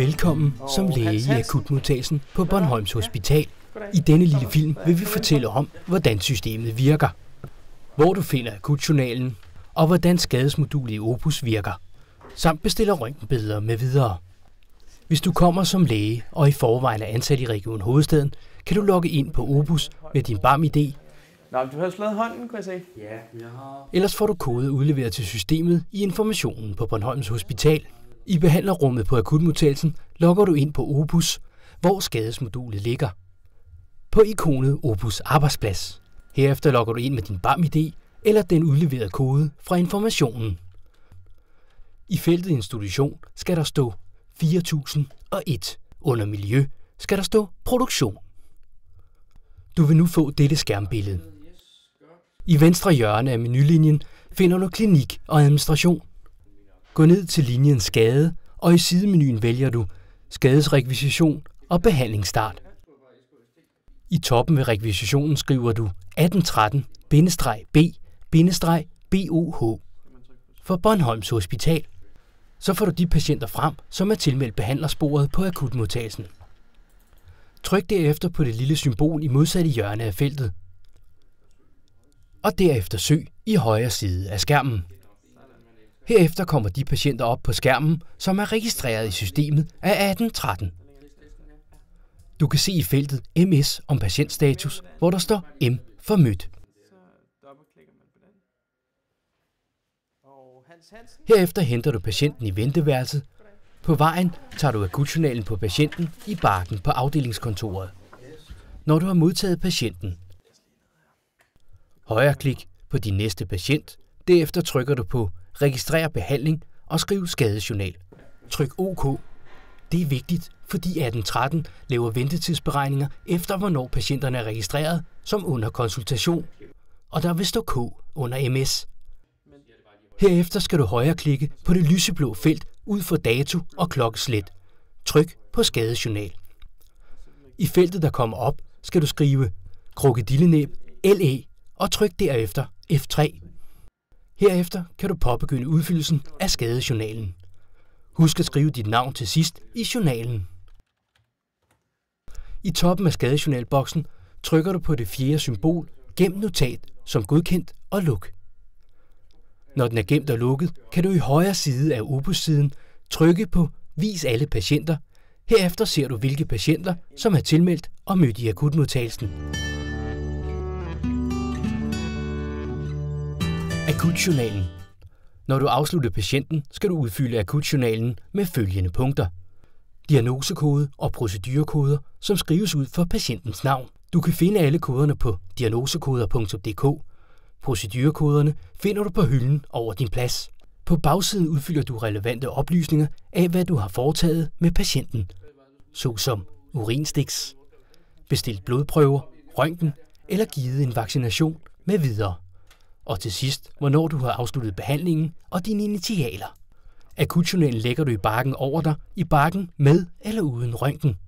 Velkommen som læge i akutmodtagelsen på Bornholms Hospital. I denne lille film vil vi fortælle om, hvordan systemet virker, hvor du finder akutjournalen og hvordan skadesmodulet i Opus virker, samt bestiller røntgenbilleder med videre. Hvis du kommer som læge og i forvejen er ansat i Region Hovedstaden, kan du logge ind på Opus med din BAM-ID. Nå, du har slået hånden, kunne jeg se. Ja, jeg har. Ellers får du kode udleveret til systemet i informationen på Bornholms Hospital. I behandlerrummet på akutmodtagelsen logger du ind på Opus, hvor skadesmodulet ligger. På ikonet Opus Arbejdsplads. Herefter logger du ind med din BAM-ID eller den udleverede kode fra informationen. I feltet institution skal der stå 4001. Under miljø skal der stå produktion. Du vil nu få dette skærmbillede. I venstre hjørne af menulinjen finder du klinik og administration. Gå ned til linjen Skade, og i sidemenuen vælger du Skadesrekvisition og Behandlingsstart. I toppen ved rekvisitionen skriver du 1813-B-BOH for Bornholms Hospital. Så får du de patienter frem, som er tilmeldt behandlersporet på akutmodtagelsen. Tryk derefter på det lille symbol i modsatte hjørne af feltet, og derefter søg i højre side af skærmen. Herefter kommer de patienter op på skærmen, som er registreret i systemet af 1813. Du kan se i feltet MS om patientstatus, hvor der står M for mødt. Herefter henter du patienten i venteværelset. På vejen tager du akutjournalen på patienten i barken på afdelingskontoret. Når du har modtaget patienten, højreklik på din næste patient, derefter trykker du på registrere behandling og skrive skadejournal. Tryk OK. Det er vigtigt, fordi 1813 laver ventetidsberegninger efter, hvornår patienterne er registreret som under konsultation. Og der vil stå K under MS. Herefter skal du højreklikke på det lyseblå felt ud for dato og klokkeslet. Tryk på skadejournal. I feltet, der kommer op, skal du skrive krokodillenæb LE og tryk derefter F3. Herefter kan du påbegynde udfyldelsen af skadejournalen. Husk at skrive dit navn til sidst i journalen. I toppen af skadejournalboksen trykker du på det fjerde symbol Gem notat som godkendt og luk. Når den er gemt og lukket, kan du i højre side af Opus-siden trykke på Vis alle patienter. Herefter ser du, hvilke patienter, som er tilmeldt og mødt i akutmodtagelsen. Akutjournalen. Når du afslutter patienten, skal du udfylde akutjournalen med følgende punkter. Diagnosekode og procedurekoder, som skrives ud for patientens navn. Du kan finde alle koderne på diagnosekoder.dk. Procedurekoderne finder du på hylden over din plads. På bagsiden udfylder du relevante oplysninger af, hvad du har foretaget med patienten, såsom urinstiks, bestilt blodprøver, røntgen eller givet en vaccination med videre. Og til sidst, hvornår du har afsluttet behandlingen og dine initialer. Akutjournalen lægger du i bakken over dig, i bakken med eller uden røntgen.